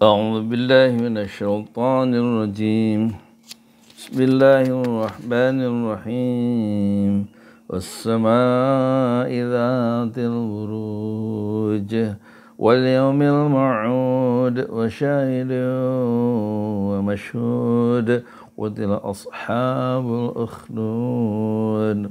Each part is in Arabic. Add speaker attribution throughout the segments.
Speaker 1: أعوذ بالله من الشيطان الرجيم بسم الله الرحمن الرحيم والسماء ذات البروج واليوم الموعود وشاهد ومشهود قتل أصحاب الأخدود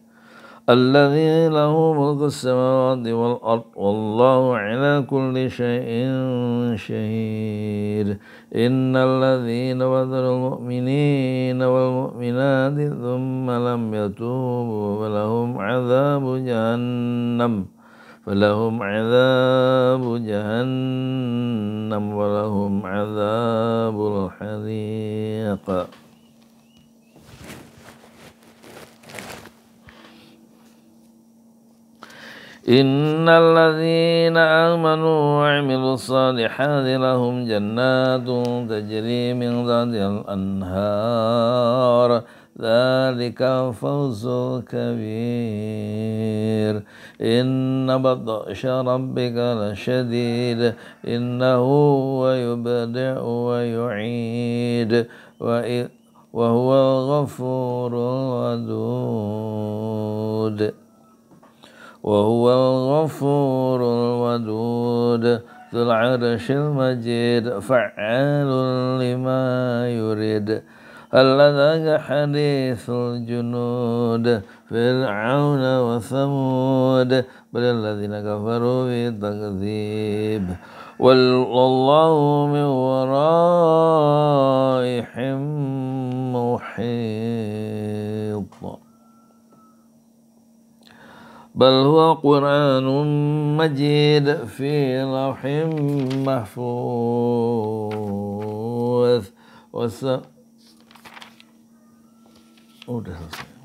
Speaker 1: الذي له ملك السماوات والأرض والله على كل شيء شهيد إن الذين بذلوا المؤمنين والمؤمنات ثم لم يتوبوا فلهم عذاب جهنم فلهم عذاب جهنم ولهم عذاب الحريق إن الذين آمنوا وعملوا الصالحات لهم جنات تجري من ذات الأنهار ذلك فوز كبير إن بطش ربك لشديد إنه هو يبدع ويعيد وإذ وهو الغفور الودود ذو العرش المجيد فعال لما يريد هل ذاك حديث الجنود فرعون وثمود بل الذين كفروا في تكذيب والله من ورائهم محيط بل هو قرآن مجيد في لوح محفوظ وس...